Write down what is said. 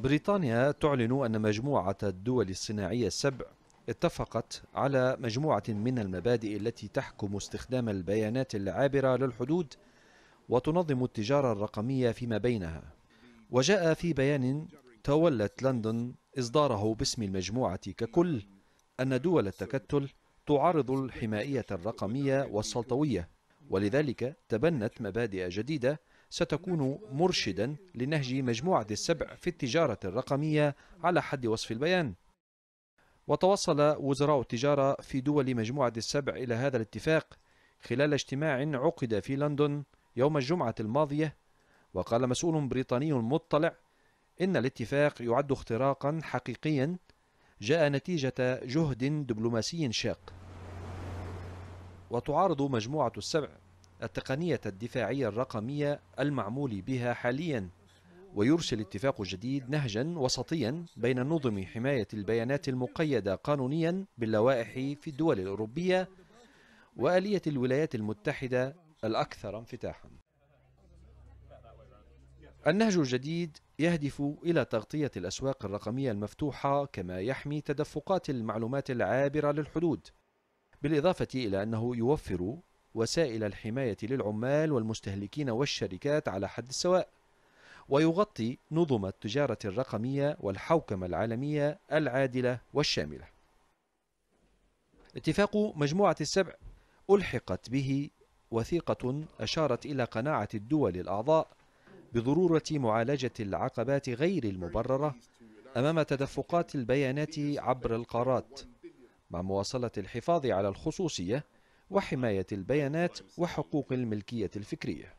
بريطانيا تعلن أن مجموعة الدول الصناعية السبع اتفقت على مجموعة من المبادئ التي تحكم استخدام البيانات العابرة للحدود وتنظم التجارة الرقمية فيما بينها وجاء في بيان تولت لندن إصداره باسم المجموعة ككل أن دول التكتل تعارض الحمائية الرقمية والسلطوية ولذلك تبنت مبادئ جديدة ستكون مرشدا لنهج مجموعة السبع في التجارة الرقمية على حد وصف البيان وتوصل وزراء التجارة في دول مجموعة السبع إلى هذا الاتفاق خلال اجتماع عقد في لندن يوم الجمعة الماضية وقال مسؤول بريطاني مطلع إن الاتفاق يعد اختراقا حقيقيا جاء نتيجة جهد دبلوماسي شاق وتعارض مجموعة السبع التقنية الدفاعية الرقمية المعمول بها حالياً ويرسل الاتفاق الجديد نهجا وسطيا بين نظم حماية البيانات المقيدة قانونيا باللوائح في الدول الأوروبية وآلية الولايات المتحدة الأكثر انفتاحا النهج الجديد يهدف إلى تغطية الأسواق الرقمية المفتوحة كما يحمي تدفقات المعلومات العابرة للحدود بالإضافة إلى أنه يوفر وسائل الحماية للعمال والمستهلكين والشركات على حد سواء ويغطي نظم التجارة الرقمية والحوكمة العالمية العادلة والشاملة اتفاق مجموعة السبع ألحقت به وثيقة أشارت إلى قناعة الدول الأعضاء بضرورة معالجة العقبات غير المبررة أمام تدفقات البيانات عبر القارات مع مواصلة الحفاظ على الخصوصية وحماية البيانات وحقوق الملكية الفكرية